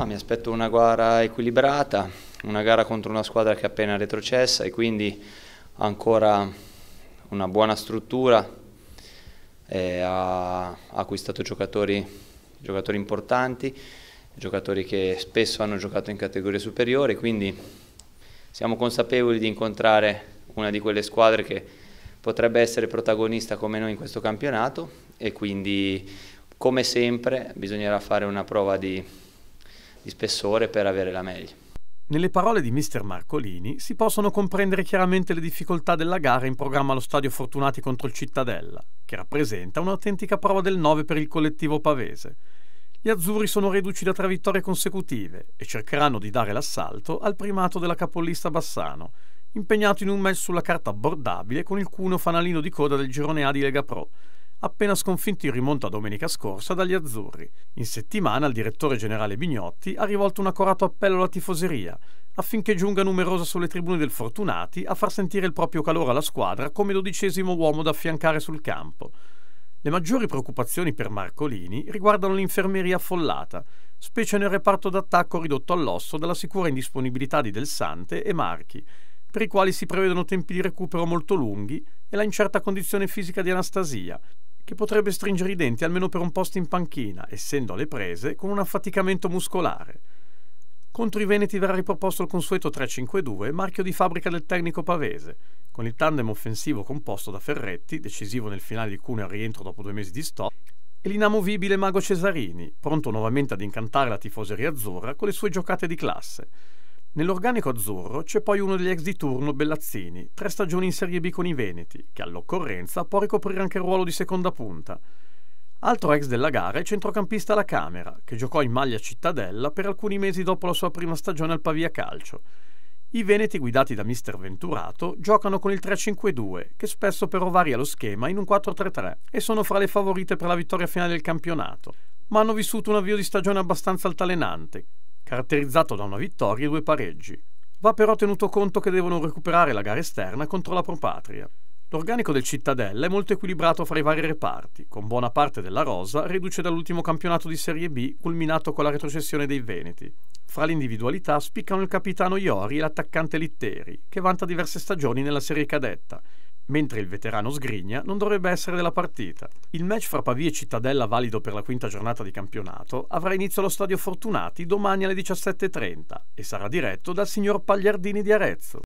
Ma mi aspetto una gara equilibrata, una gara contro una squadra che è appena retrocessa e quindi ha ancora una buona struttura, ha, eh, ha acquistato giocatori, giocatori, importanti, giocatori che spesso hanno giocato in categorie superiori, quindi siamo consapevoli di incontrare una di quelle squadre che potrebbe essere protagonista come noi in questo campionato e quindi come sempre bisognerà fare una prova di di spessore per avere la meglio. Nelle parole di mister Marcolini si possono comprendere chiaramente le difficoltà della gara in programma allo stadio Fortunati contro il Cittadella, che rappresenta un'autentica prova del 9 per il collettivo pavese. Gli azzurri sono reduci da tre vittorie consecutive e cercheranno di dare l'assalto al primato della capolista Bassano, impegnato in un match sulla carta abbordabile con il cuneo fanalino di coda del girone A di Lega Pro, appena sconfitto in rimonta domenica scorsa dagli azzurri. In settimana il direttore generale Bignotti ha rivolto un accorato appello alla tifoseria affinché giunga numerosa sulle tribune del Fortunati a far sentire il proprio calore alla squadra come dodicesimo uomo da affiancare sul campo. Le maggiori preoccupazioni per Marcolini riguardano l'infermeria affollata, specie nel reparto d'attacco ridotto all'osso dalla sicura indisponibilità di Del Sante e Marchi, per i quali si prevedono tempi di recupero molto lunghi e la incerta condizione fisica di Anastasia, che potrebbe stringere i denti almeno per un posto in panchina, essendo alle prese con un affaticamento muscolare. Contro i Veneti verrà riproposto il consueto 3-5-2, marchio di fabbrica del tecnico pavese, con il tandem offensivo composto da Ferretti, decisivo nel finale di Cuneo al rientro dopo due mesi di stop, e l'inamovibile Mago Cesarini, pronto nuovamente ad incantare la tifoseria azzurra con le sue giocate di classe. Nell'organico azzurro c'è poi uno degli ex di turno Bellazzini, tre stagioni in Serie B con i Veneti, che all'occorrenza può ricoprire anche il ruolo di seconda punta. Altro ex della gara è centrocampista La Camera, che giocò in maglia cittadella per alcuni mesi dopo la sua prima stagione al Pavia Calcio. I Veneti, guidati da Mister Venturato, giocano con il 3-5-2, che spesso però varia lo schema in un 4-3-3 e sono fra le favorite per la vittoria finale del campionato. Ma hanno vissuto un avvio di stagione abbastanza altalenante, caratterizzato da una vittoria e due pareggi. Va però tenuto conto che devono recuperare la gara esterna contro la Propatria. L'organico del Cittadella è molto equilibrato fra i vari reparti, con buona parte della rosa riduce dall'ultimo campionato di Serie B culminato con la retrocessione dei Veneti. Fra le individualità spiccano il capitano Iori e l'attaccante Litteri, che vanta diverse stagioni nella Serie Cadetta, mentre il veterano Sgrigna non dovrebbe essere della partita. Il match fra Pavia e Cittadella valido per la quinta giornata di campionato avrà inizio allo Stadio Fortunati domani alle 17.30 e sarà diretto dal signor Pagliardini di Arezzo.